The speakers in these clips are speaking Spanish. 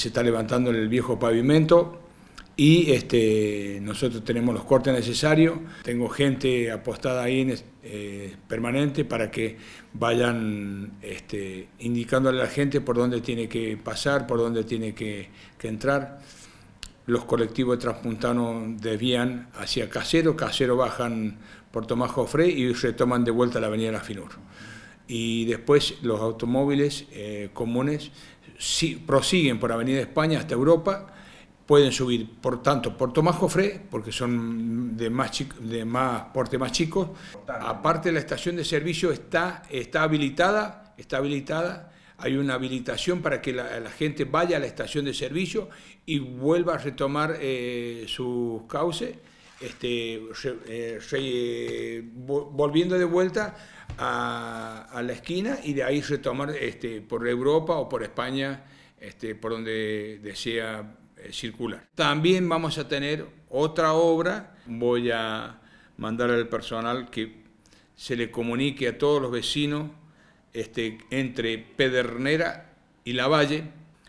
se está levantando el viejo pavimento y este, nosotros tenemos los cortes necesarios. Tengo gente apostada ahí eh, permanente para que vayan indicando este, indicándole a la gente por dónde tiene que pasar, por dónde tiene que, entrar. Los colectivos de Transpuntano desvían hacia Casero, Casero bajan por Tomás Jofré y retoman de vuelta la avenida Finur. Y después los automóviles eh, comunes si prosiguen por Avenida España hasta Europa, pueden subir por tanto por Tomás Jofré, porque son de más, chico, de más porte más chicos. Aparte la estación de servicio está, está habilitada, está habilitada, hay una habilitación para que la, gente vaya a la estación de servicio y vuelva a retomar eh, sus cauces, este, eh, eh, volviendo de vuelta a, la esquina y de ahí retomar este, por Europa o por España, este, por donde desea eh, circular. También vamos a tener otra obra, voy a mandar al personal que se le comunique a todos los vecinos este, entre Pedernera y La Valle,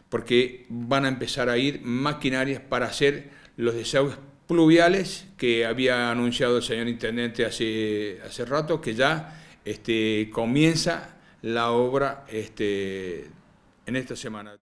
porque van a empezar a ir maquinarias para hacer los desagües pluviales que había anunciado el señor intendente hace, hace rato, que ya este, comienza la obra este, en esta semana.